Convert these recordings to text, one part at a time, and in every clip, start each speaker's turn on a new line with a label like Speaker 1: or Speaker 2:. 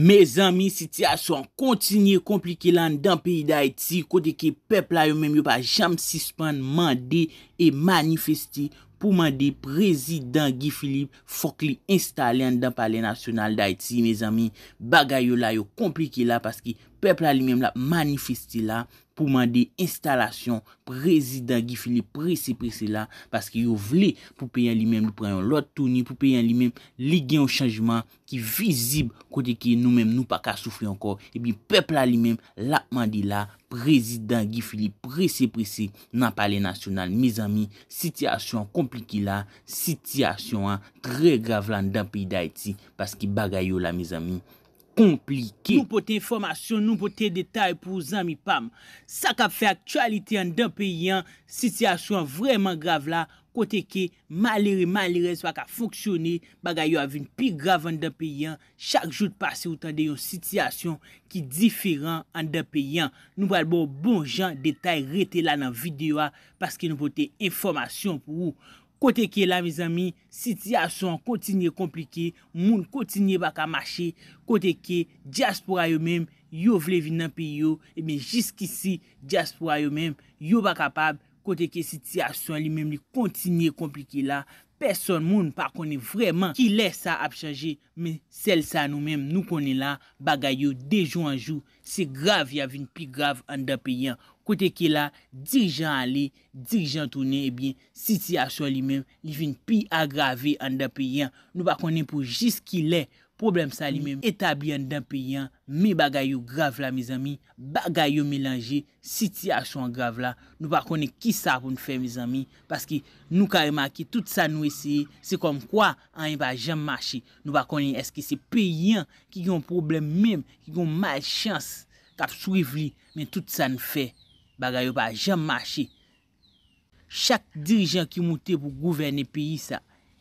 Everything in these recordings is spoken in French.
Speaker 1: Me zami, si ti a son kontinye komplike lan dan peyi da iti, kote ke pepla yo menm yo pa jam sispan mande e manifesti pou mande prezident Guy Philippe fok li instale lan dan pale nasyonal da iti, me zami, bagay yo la yo komplike la paski. pepla li men la manifesti la pou mande instalasyon prezident Gifili prese prese la paske yo vle pou peyan li men nou preyon lot toni pou peyan li men ligyen ou chanjman ki vizib kote ki nou men nou pa ka soufli ankor ebi pepla li men la mande la prezident Gifili prese prese nan pale nasyonal miz amin sityasyon kompliki la sityasyon an tre grav lan dan peyi da iti paske bagay yo la miz amin Nou pote informasyon, nou pote detay pou zami pam. Sa ka fe aktualite an den peyan, sityasyon vreman grav la, kote ke malere malere swa ka foksyone baga yo avin pi grav an den peyan. Chak jout pase ou tande yon sityasyon ki diferan an den peyan. Nou pal bo bon jan detay rete la nan videwa paske nou pote informasyon pou ou. Kote ke la, mi zami, siti a son kontinye komplike, moun kontinye baka mache, kote ke diaspora yo menm, yo vlevi nan pi yo, e men jiski si, diaspora yo menm, yo baka pab, kote ke siti a son li menm li kontinye komplike la, person moun pa kone vreman ki lese sa ap chanje, men sel sa nou menm nou kone la, baga yo de jou an jou, se grav ya vin pi grav an da pi yan, Pote ke la, dirijan ale, dirijan toune, ebyen, eh siti aswa li men, li vin pi agrave an den peyen. Nou pa konen pou jis ki le, problem sa li men, etabli an den peyen, mi bagay yo grave la, miz ami, bagay yo melange, siti aswa grave la. Nou pa konen ki sa pou nou fe, miz ami, paske nou ka remaki, tout sa nou eseye, se kom kwa, an yon pa jem mache. Nou pa konen eske se peyen ki yon problem men, ki yon malchans kap souiv li, men tout sa nou fe. Bagay yo pa jem mache. Chak dirijan ki moute pou gouvene peyi sa.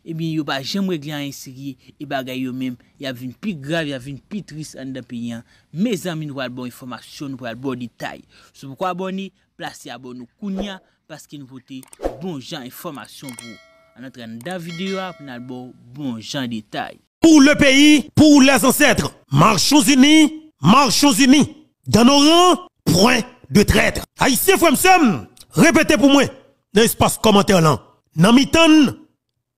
Speaker 1: Ebi yo pa jem reglyan inseri. E bagay yo mem. Ya vin pi grav, ya vin pi tris an dan peyi an. Mezan mi nou al bon informasyon pou al bon detay. Se pou kwa boni, plase ya bon nou kounya. Paske nou pote bon jan informasyon pou. An entre an dan videyo ap, nan al bon bon jan detay.
Speaker 2: Pou le peyi, pou las ansetre. Marchons uni, marchons uni. Dan oran, prwen. de traître. Haïtien Fremsem, répétez pour moi, dans l'espace commentaire là. Nan mitan,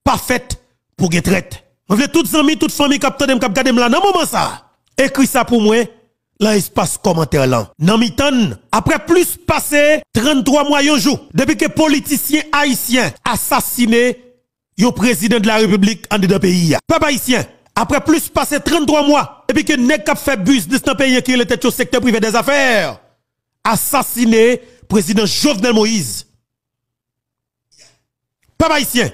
Speaker 2: pas fait pour get traite. Je veux toutes amis, toutes familles qui ont regardé là, dans moment ça. Écris ça pour moi, dans l'espace commentaire là. Nan tonne après plus passé 33 mois un jour, depuis que politicien haïtien assassiné le président de la République en dedans pays. Peuple haïtien, après plus passé 33 mois, depuis que nèg avons fait business dans pays qui était au secteur privé des affaires, assassiné président Jovenel Moïse. Pas haïtien.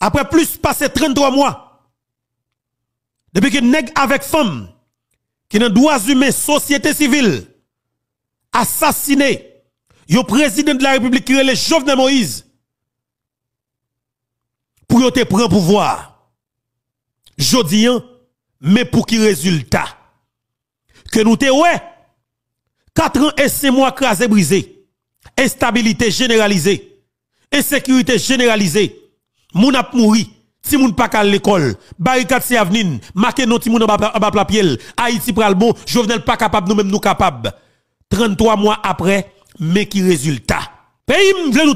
Speaker 2: Après plus passer 33 mois, depuis que avec femme, qui dans droit humain, société civile, assassiné, le président de la République qui est Jovenel Moïse, pour te prendre pouvoir. un, hein, mais pour qui résultat? que nous te ouais. 4 ans et 6 mois crasé brisé. Instabilité généralisée. Insécurité généralisée. Moun ap mouri. Si moun pa à l'école, barricade si avenir, non ti moun en bas piel, Haïti pral bon, Jovenel pas capable, nous même nous capable. 33 mois après, mais qui résultat. Pays m'vle nous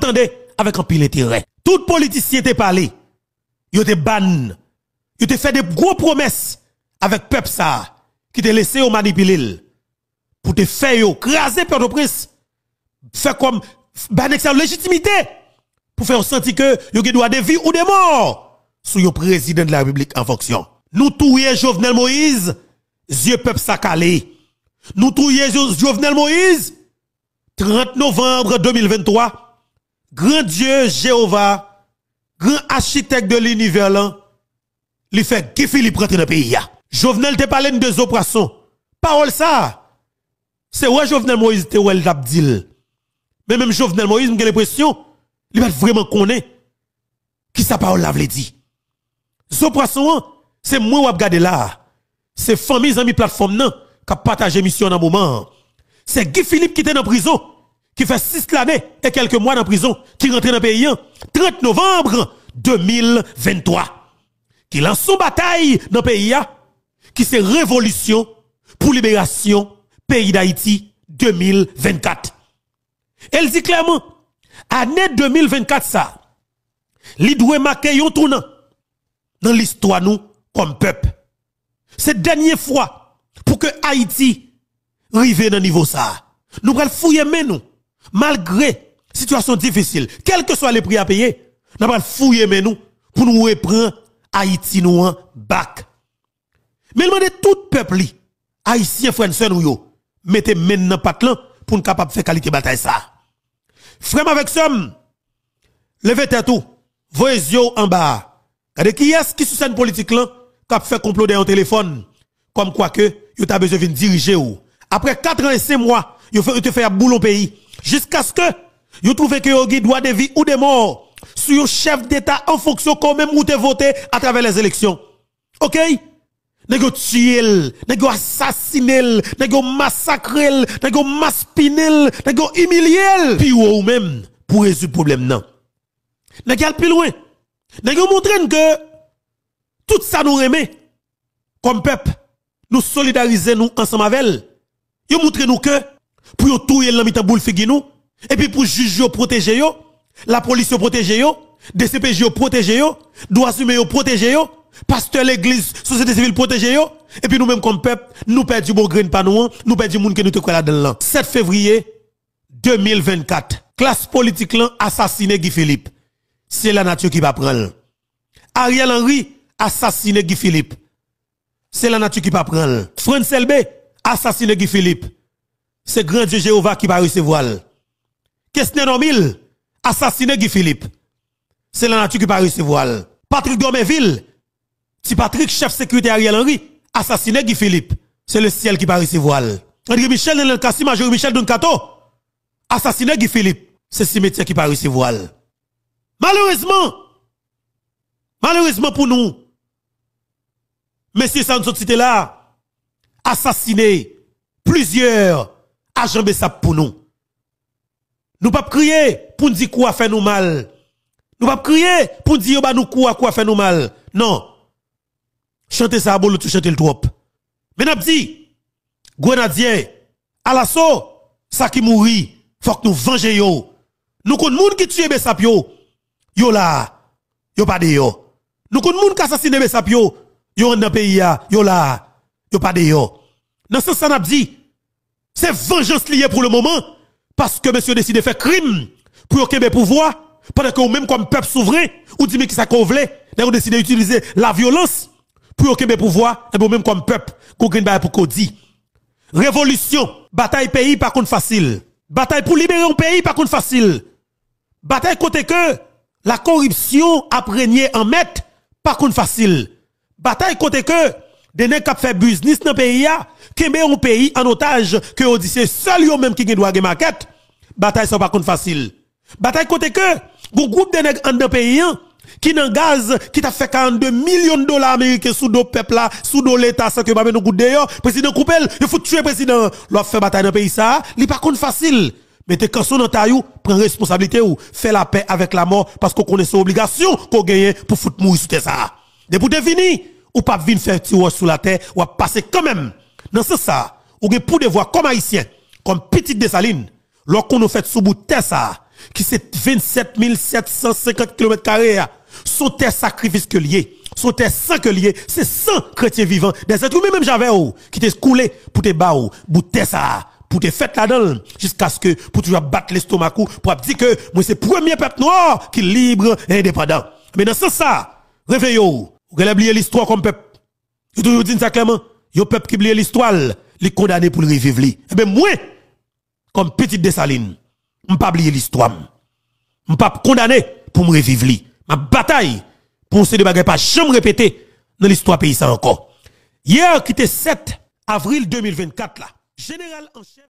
Speaker 2: avec un pile intérêt. Tout politicien te parlé. Yo te ban. Yo te fait des gros promesses avec peuple ça qui te laissé au manipuler pour te faire craser par de prince Faire comme, ben, légitimité pour faire sentir que y a droit de vie ou des morts. sous le président de la République en fonction. Nous touyer Jovenel Moïse, Dieu peuple sakalé. Nous touyer Jovenel Moïse 30 novembre 2023. Grand Dieu Jéhovah, grand architecte de l'univers, lui fait qui les prêtres dans le pays. Jovenel te parle de Zo Poisson. Parole ça. C'est ouais Jovenel Moïse te elle dit. Mais même Jovenel Moïse, j'ai l'impression, il va vraiment connaître qui sa parole la vle dit. prason, c'est moi qui regarde là. C'est famille, amis, plateforme, non, qui a partagé mission dans moment. C'est Guy Philippe qui était en prison, qui fait six années et quelques mois dans prison, qui rentre dans le pays, 30 novembre 2023. Qui lance son bataille dans le pays, qui c'est révolution pour libération pays d'Haïti 2024. Elle dit clairement, année 2024 ça, l'idoué doit marquer un tournant dans l'histoire nous comme peuple. C'est dernière fois pour que Haïti arrive dans niveau ça. Nous allons fouiller mais nous malgré situation difficile, quel que soit les prix à payer, nous allons fouiller mais nous pour nous reprendre Haïti nous en bac. Mais il dit tout peuple, haïtien, frère, sœur, yo, mettez maintenant patlan pour nous capable faire qualité bataille ça. Frère avec ça, levez tête tout, voyez yo en bas. Regardez qui est-ce qui sous scène politique là, qui fait comploter un téléphone, comme quoi que, yo t'a besoin de diriger ou. Après 4 ans et 5 mois, yo te fait boulon pays, jusqu'à ce que, yo trouvez que yo doit de vie ou de mort, sur un chef d'État en fonction quand même où te voté à travers les élections. Ok? Nego tuel, nego assassinel, nego massacrel, nego maspinel, nego humiliel. Puis ou même pour résoudre problème non. Nego al plus loin. Nèg montrent que tout ça nous remet comme peuple. Nous solidariser nous ensemble avec elle. Yo montre nous que pour tout l'ami ta boule figi et puis pour juge yo protéger yo, la police yo protéger yo, DCPJ yo protéger yo, droits humains e yo protéger yo pasteur l'église, société civile protégée, et puis nous-mêmes comme peuple, nous perdons bon grain pas hein. nous, nous perdons monde que nous te croyons là-dedans. 7 février 2024, classe politique là assassiné Guy Philippe. C'est la nature qui va prendre. Ariel Henry assassiné Guy Philippe. C'est la nature qui va prendre. France LB assassiné Guy Philippe. C'est grand Dieu Jéhovah qui va recevoir. Kessner Nomil assassiné Guy Philippe. C'est la nature qui va recevoir. Patrick Domeville si Patrick, chef sécurité Ariel Henry, assassiné Guy Philippe, c'est le ciel qui se voiler. André Michel, Nenel Kassim, Major Michel Doncato, assassiné Guy Philippe, c'est le cimetière qui se voiler. Malheureusement, malheureusement pour nous, messieurs, ça cette cité là, assassiné plusieurs agents Bessap pour nous. Nous pas crier pour nous dire quoi fait nous mal. Nous pas crier pour nous dire bah, nous quoi faire fait nous mal. Non. Chantez ça à bolo, tu chantez le trop. Mais n'a dit, grenadier, à l'assaut, ça qui mourit, faut que nous venger yo. Nous des moun qui tue Bessap yo, yo là, yo pas de yo. Nous des gens qui assassine Bessap yo, yo dans pays yo là, yo pas de yo. Dans ce sens, n'a dit, c'est vengeance liée pour le moment, parce que monsieur décide de faire crime pour qu'il y ait pouvoir, pendant que vous même comme peuple souverain, ou dit mais qui ça qu'on voulait, vous décidez d'utiliser la violence pour aucun pouvoir, et pour même comme peuple, qu'on pour qu'on dit. Révolution, bataille pays par contre facile. Bataille pour libérer un pays par contre facile. Bataille côté que la corruption a régné en maître par contre facile. Bataille côté que des nègres qui fait business dans le pays, qui met un pays en otage, que on dit c'est seul eux même qui doit gagner maquette. Bataille ça par contre facile. Bataille côté que, un groupe de nègres en pays, hein, qui dans gaz qui t'a fait 42 millions de dollars américains sous dos peuple là sous dos l'état sans que pas nous d'ailleurs. président coupel il faut tuer président l'a fait bataille dans pays ça il pas contre facile mais t'es son dans taillou prend responsabilité ou fais la paix avec la mort parce qu'on connaît son obligation qu'on gagne pour foutre mourir sous ça depuis t'es fini ou pas venir faire tirage sous la terre ou passer quand même dans ce ça ou pour devoir comme haïtien comme petite Dessaline lorsqu'on nous fait sous bout de ça qui c'est 27 750 km2, sont tes sacrifices que liés, sont tes sans que liés, c'est sans chrétiens vivants, des êtres même j'avais oh, qui t'es coulé pour te bas, oh, pour tes ça pour te faire là-dedans, jusqu'à ce que, pour toujours battre l'estomac, pour dire que, moi, c'est le premier peuple noir qui est libre et indépendant. Mais dans ce sens, réveillez-vous. Vous oublier l'histoire comme peuple. Tu toujours dit ça clairement. un peuple qui oublie l'histoire, les condamné pour le revivre. Eh bien, moi, comme petite dessaline, vais pas oublier l'histoire. Je vais pas condamner pour me revivre. Ma bataille pour ce débat pas jamais répéter dans l'histoire pays ça encore. Hier, qui était 7 avril 2024 là, général en chef.